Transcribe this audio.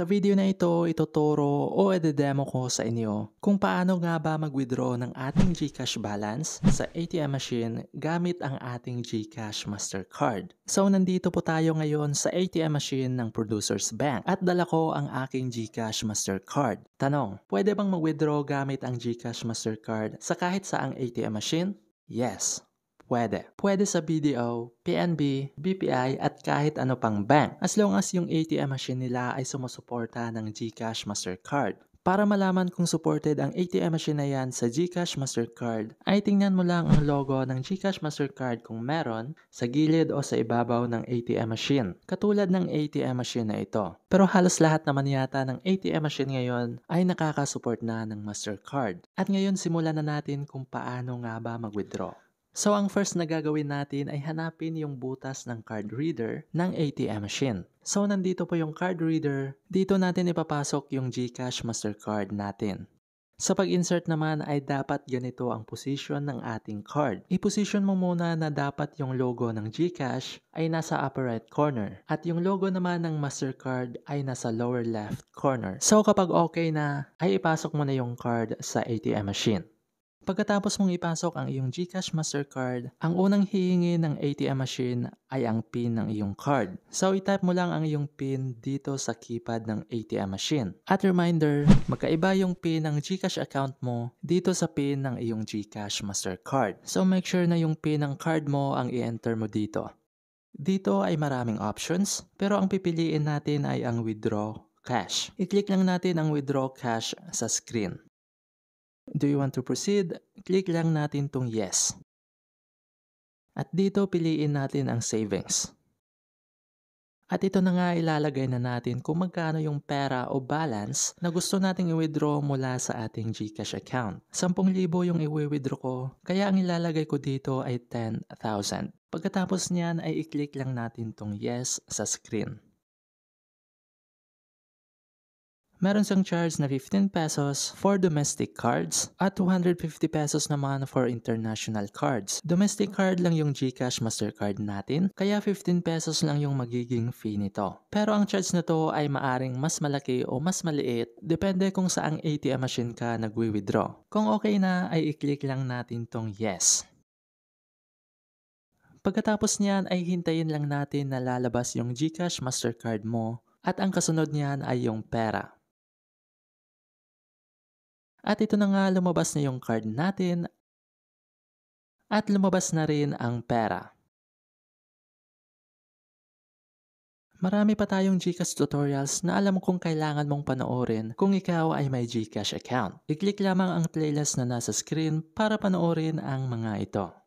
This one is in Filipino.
Sa video na ito, ituturo o ededemo ko sa inyo kung paano nga ba mag-withdraw ng ating GCash balance sa ATM machine gamit ang ating GCash Mastercard. So nandito po tayo ngayon sa ATM machine ng Producers Bank at dala ko ang aking GCash Mastercard. Tanong, pwede bang mag-withdraw gamit ang GCash Mastercard sa kahit saang ATM machine? Yes. Pwede. Pwede sa BDO, PNB, BPI at kahit ano pang bank as long as yung ATM machine nila ay sumusuporta ng GCash Mastercard. Para malaman kung supported ang ATM machine na yan sa GCash Mastercard, ay tingnan mo lang ang logo ng GCash Mastercard kung meron sa gilid o sa ibabaw ng ATM machine, katulad ng ATM machine na ito. Pero halos lahat naman yata ng ATM machine ngayon ay nakakasupport na ng Mastercard. At ngayon simulan na natin kung paano nga ba mag-withdraw. So ang first na gagawin natin ay hanapin yung butas ng card reader ng ATM machine. So nandito po yung card reader, dito natin ipapasok yung GCash MasterCard natin. Sa pag-insert naman ay dapat ganito ang position ng ating card. I-position mo muna na dapat yung logo ng GCash ay nasa upper right corner at yung logo naman ng MasterCard ay nasa lower left corner. So kapag okay na, ay ipasok mo na yung card sa ATM machine. Pagkatapos mong ipasok ang iyong GCash Mastercard, ang unang hihingi ng ATM machine ay ang PIN ng iyong card. So itype mo lang ang iyong PIN dito sa keypad ng ATM machine. At reminder, magkaiba yung PIN ng GCash account mo dito sa PIN ng iyong GCash Mastercard. So make sure na yung PIN ng card mo ang i-enter mo dito. Dito ay maraming options, pero ang pipiliin natin ay ang withdraw cash. I-click lang natin ang withdraw cash sa screen. Do you want to proceed? Click lang natin tong yes. At dito piliin natin ang savings. At ito na nga ilalagay na natin kung magkano yung pera o balance na gusto nating i-withdraw mula sa ating GCash account. 10,000 yung i-withdraw ko, kaya ang ilalagay ko dito ay 10,000. Pagkatapos niyan ay i-click lang natin tong yes sa screen. meron siyang charge na 15 pesos for domestic cards at 250 pesos naman for international cards. Domestic card lang yung GCash Mastercard natin, kaya 15 pesos lang yung magiging fee nito. Pero ang charge na to ay maaring mas malaki o mas maliit depende kung saang ATM machine ka nagwi-withdraw. Kung okay na ay i-click lang natin tong yes. Pagkatapos niyan ay hintayin lang natin na lalabas yung GCash Mastercard mo at ang kasunod niyan ay yung pera. At ito na nga lumabas na yung card natin at lumabas na rin ang pera. Marami pa tayong GCash tutorials na alam kung kailangan mong panoorin kung ikaw ay may GCash account. I-click lamang ang playlist na nasa screen para panoorin ang mga ito.